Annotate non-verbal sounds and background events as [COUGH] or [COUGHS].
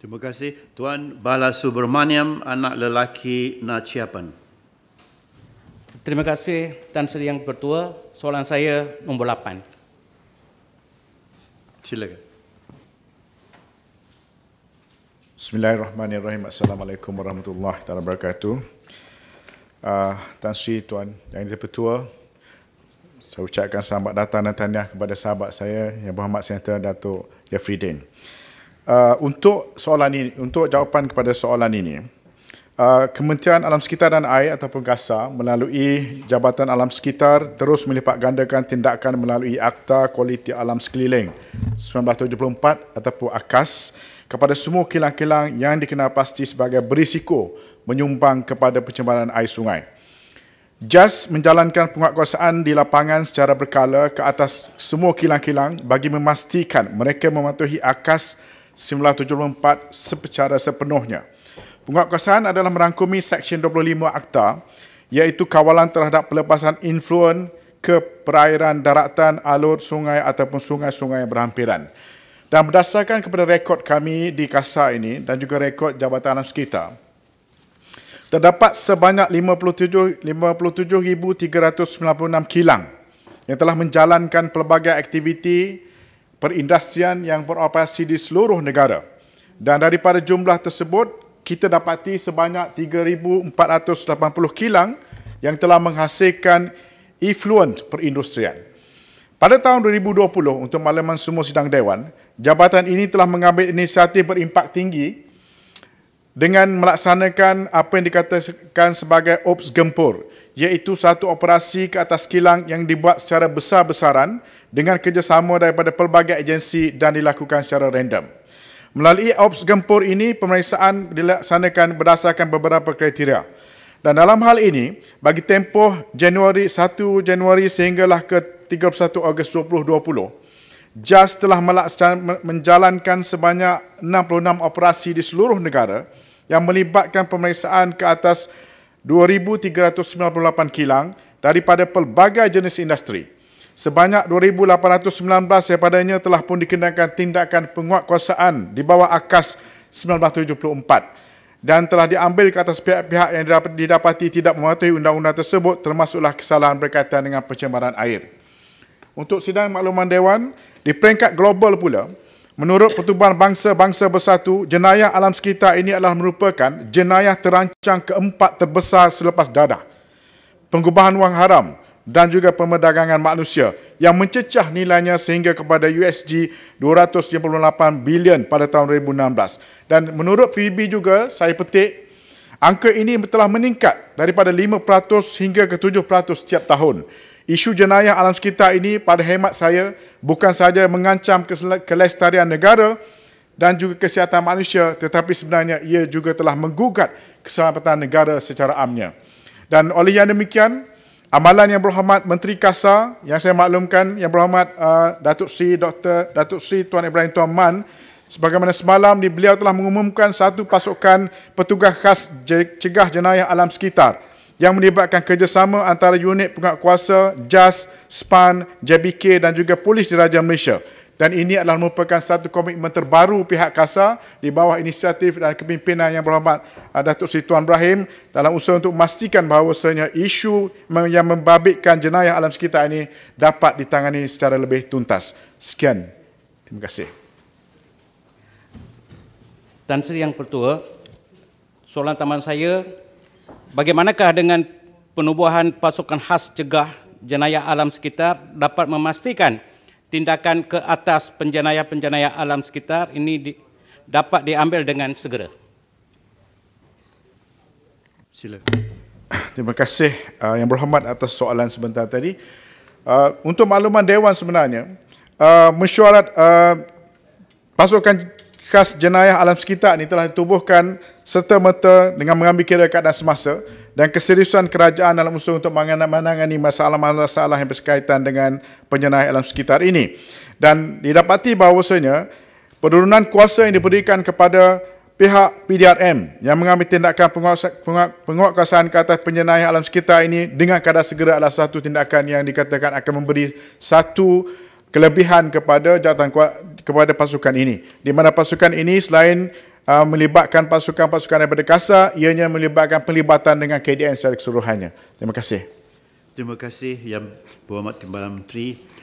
Terima kasih Tuan Bala Subramaniam anak lelaki Naciapan. Terima kasih Tan Sri Yang Pertua. Soalan saya nombor 8. Silakan. Bismillahirrahmanirrahim. Assalamualaikum warahmatullahi wabarakatuh. Uh, Tan Sri Tuan Yang Pertua, saya ucapkan selamat datang dan tanya kepada sahabat saya yang berhormat Senator Datuk Jeffrey Dane uh, untuk soalan ini, untuk jawapan kepada soalan ini, uh, Kementerian Alam Sekitar dan Air ataupun KASA melalui Jabatan Alam Sekitar terus melipat gandakan tindakan melalui Akta Kualiti Alam Sekeliling 1974 ataupun AKAS kepada semua kilang-kilang yang dikenal pasti sebagai berisiko menyumbang kepada pencemaran air sungai. JAS menjalankan penguatkuasaan di lapangan secara berkala ke atas semua kilang-kilang bagi memastikan mereka mematuhi akas 1974 secara sepenuhnya. Penguatkuasaan adalah merangkumi Seksyen 25 Akta iaitu kawalan terhadap pelepasan influen ke perairan daratan, alur, sungai ataupun sungai-sungai berhampiran. Dan berdasarkan kepada rekod kami di KASA ini dan juga rekod Jabatan Alam Sekitar, terdapat sebanyak 57,396 57, kilang yang telah menjalankan pelbagai aktiviti perindustrian yang beroperasi di seluruh negara. Dan daripada jumlah tersebut, kita dapati sebanyak 3480 kilang yang telah menghasilkan efluent perindustrian. Pada tahun 2020 untuk maklumat semua sidang dewan, jabatan ini telah mengambil inisiatif berimpak tinggi dengan melaksanakan apa yang dikatakan sebagai ops gempur iaitu satu operasi ke atas kilang yang dibuat secara besar-besaran dengan kerjasama daripada pelbagai agensi dan dilakukan secara random. Melalui ops gempur ini, pemeriksaan dilaksanakan berdasarkan beberapa kriteria. Dan dalam hal ini, bagi tempoh Januari 1 Januari sehinggalah ke 31 Ogos 2020, JAS telah menjalankan sebanyak 66 operasi di seluruh negara yang melibatkan pemeriksaan ke atas 2,398 kilang daripada pelbagai jenis industri. Sebanyak 2,819 daripadanya telah pun dikenakan tindakan penguatkuasaan di bawah akas 1974 dan telah diambil ke atas pihak-pihak yang didapati tidak mematuhi undang-undang tersebut termasuklah kesalahan berkaitan dengan pencemaran air. Untuk sidang makluman Dewan, di peringkat global pula, Menurut Pertubuhan Bangsa-Bangsa Bersatu, jenayah alam sekitar ini adalah merupakan jenayah terancang keempat terbesar selepas dadah. Pengubahan wang haram dan juga pemedagangan manusia yang mencecah nilainya sehingga kepada USG 258 bilion pada tahun 2016. Dan menurut PBB juga, saya petik, angka ini telah meningkat daripada 5% hingga ke 7% setiap tahun. Isu jenayah alam sekitar ini pada hemat saya bukan sahaja mengancam kelestarian negara dan juga kesihatan manusia tetapi sebenarnya ia juga telah menggugat keselamatan negara secara amnya. Dan oleh yang demikian, amalan yang berhormat Menteri Kasar yang saya maklumkan yang berhormat uh, Datuk Sri Dr. Datuk Sri Tuan Ibrahim Tuan Man sebagaimana semalam di beliau telah mengumumkan satu pasukan petugas khas cegah jenayah alam sekitar yang melibatkan kerjasama antara unit penguat kuasa, JAS, SPAN, JBK dan juga Polis di Raja Malaysia. Dan ini adalah merupakan satu komitmen terbaru pihak KASA di bawah inisiatif dan kepimpinan yang berhormat uh, Datuk Seri Tuan Ibrahim dalam usaha untuk memastikan bahawasanya isu yang membabitkan jenayah alam sekitar ini dapat ditangani secara lebih tuntas. Sekian. Terima kasih. Tan Sri Yang Pertua, soalan taman saya Bagaimanakah dengan penubuhan pasukan khas cegah jenayah alam sekitar dapat memastikan tindakan ke atas penjenayah-penjenayah alam sekitar ini di, dapat diambil dengan segera? Sila. [COUGHS] Terima kasih uh, yang berhormat atas soalan sebentar tadi. Uh, untuk makluman Dewan sebenarnya, uh, mesyuarat uh, pasukan khas jenayah alam sekitar ini telah ditubuhkan serta-merta dengan mengambil kira keadaan semasa dan keseriusan kerajaan dalam usaha untuk menangani masalah-masalah yang berkaitan dengan penjenayah alam sekitar ini. Dan didapati bahawasanya penurunan kuasa yang diberikan kepada pihak PDRM yang mengambil tindakan penguatkuasaan ke atas penjenayah alam sekitar ini dengan kadar segera adalah satu tindakan yang dikatakan akan memberi satu uh, kelebihan kepada jawatan kuat kepada pasukan ini di mana pasukan ini selain uh, melibatkan pasukan-pasukan daripada kasar ianya melibatkan pelibatan dengan KDN secara keseluruhannya terima kasih terima kasih yang berhormat timbalan menteri